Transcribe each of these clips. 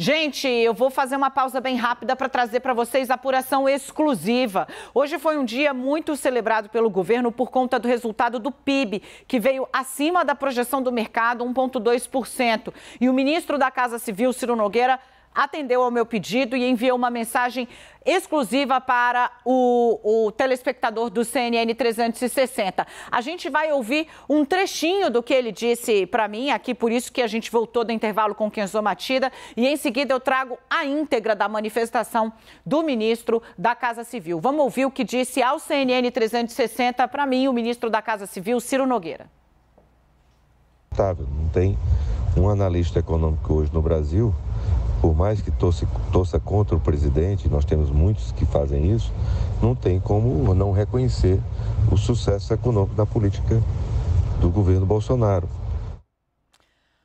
Gente, eu vou fazer uma pausa bem rápida para trazer para vocês a apuração exclusiva. Hoje foi um dia muito celebrado pelo governo por conta do resultado do PIB, que veio acima da projeção do mercado, 1,2%. E o ministro da Casa Civil, Ciro Nogueira, atendeu ao meu pedido e enviou uma mensagem exclusiva para o, o telespectador do CNN 360. A gente vai ouvir um trechinho do que ele disse para mim aqui, por isso que a gente voltou do intervalo com Kenzo Matida. E em seguida eu trago a íntegra da manifestação do ministro da Casa Civil. Vamos ouvir o que disse ao CNN 360, para mim, o ministro da Casa Civil, Ciro Nogueira. Não tem um analista econômico hoje no Brasil por mais que torça, torça contra o presidente, nós temos muitos que fazem isso, não tem como não reconhecer o sucesso econômico da política do governo Bolsonaro.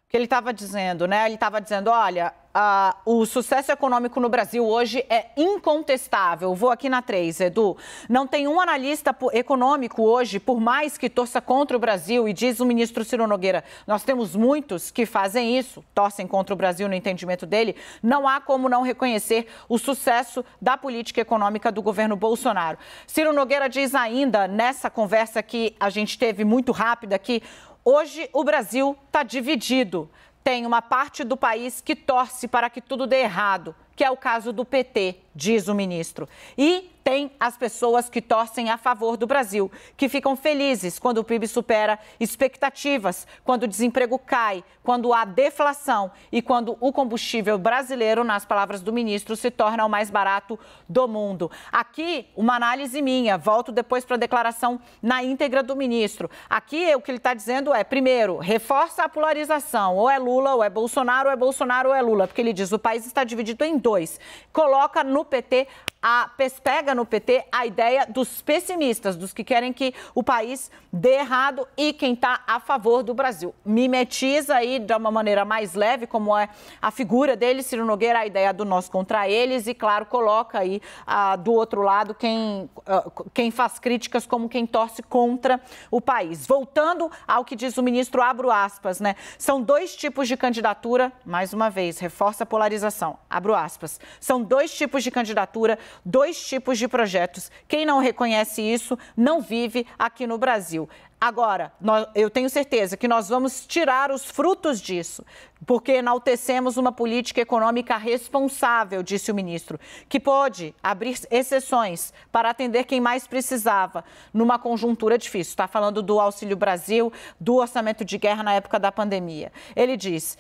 Que ele estava dizendo, né? Ele estava dizendo, olha, ah, o sucesso econômico no Brasil hoje é incontestável. Vou aqui na 3, Edu. Não tem um analista econômico hoje, por mais que torça contra o Brasil, e diz o ministro Ciro Nogueira, nós temos muitos que fazem isso, torcem contra o Brasil no entendimento dele. Não há como não reconhecer o sucesso da política econômica do governo Bolsonaro. Ciro Nogueira diz ainda, nessa conversa que a gente teve muito rápida aqui, hoje o Brasil está dividido tem uma parte do país que torce para que tudo dê errado, que é o caso do PT diz o ministro. E tem as pessoas que torcem a favor do Brasil, que ficam felizes quando o PIB supera expectativas, quando o desemprego cai, quando há deflação e quando o combustível brasileiro, nas palavras do ministro, se torna o mais barato do mundo. Aqui, uma análise minha, volto depois para a declaração na íntegra do ministro. Aqui, o que ele está dizendo é: primeiro, reforça a polarização, ou é Lula, ou é Bolsonaro, ou é Bolsonaro, ou é Lula, porque ele diz o país está dividido em dois. Coloca no PT a pespega no PT a ideia dos pessimistas, dos que querem que o país dê errado e quem está a favor do Brasil. Mimetiza aí de uma maneira mais leve, como é a figura dele, Ciro Nogueira, a ideia do nós contra eles, e claro, coloca aí ah, do outro lado quem, ah, quem faz críticas como quem torce contra o país. Voltando ao que diz o ministro, abro aspas, né? São dois tipos de candidatura, mais uma vez, reforça a polarização, abro aspas. São dois tipos de candidatura dois tipos de projetos. Quem não reconhece isso não vive aqui no Brasil. Agora, nós, eu tenho certeza que nós vamos tirar os frutos disso, porque enaltecemos uma política econômica responsável, disse o ministro, que pode abrir exceções para atender quem mais precisava numa conjuntura difícil. Está falando do Auxílio Brasil, do orçamento de guerra na época da pandemia. Ele diz: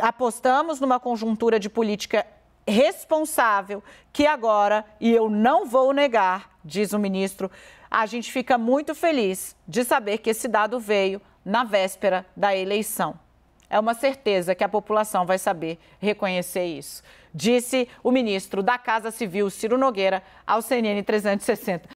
apostamos numa conjuntura de política responsável, que agora, e eu não vou negar, diz o ministro, a gente fica muito feliz de saber que esse dado veio na véspera da eleição. É uma certeza que a população vai saber reconhecer isso, disse o ministro da Casa Civil, Ciro Nogueira, ao CNN 360.